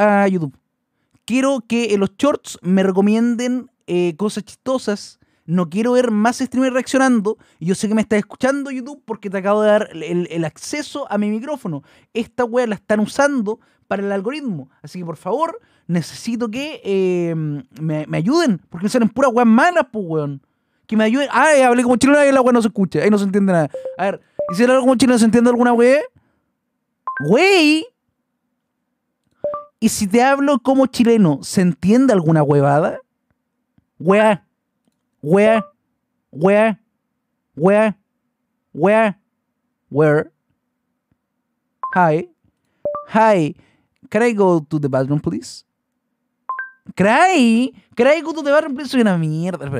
a YouTube. Quiero que en eh, los shorts me recomienden eh, cosas chistosas. No quiero ver más streamers reaccionando. Yo sé que me estás escuchando YouTube porque te acabo de dar el, acceso a mi micrófono. Esta wea la están usando para el algoritmo. Así que por favor, necesito que eh, me, ayuden. Porque salen puras weas malas, pues weón. Que me ayuden. Ah, hablé como chileno y la wea no se escucha. Ahí no se entiende nada. A ver, ¿hicieron algo como chileno? ¿Se entiende alguna wea? Wey, y si te hablo como chileno, ¿se entiende alguna huevada? Where, where, where, where, where, where? Hi, hi, can I go to the bathroom, please? Cry, cry, go to the bathroom, please. Soy una mierda.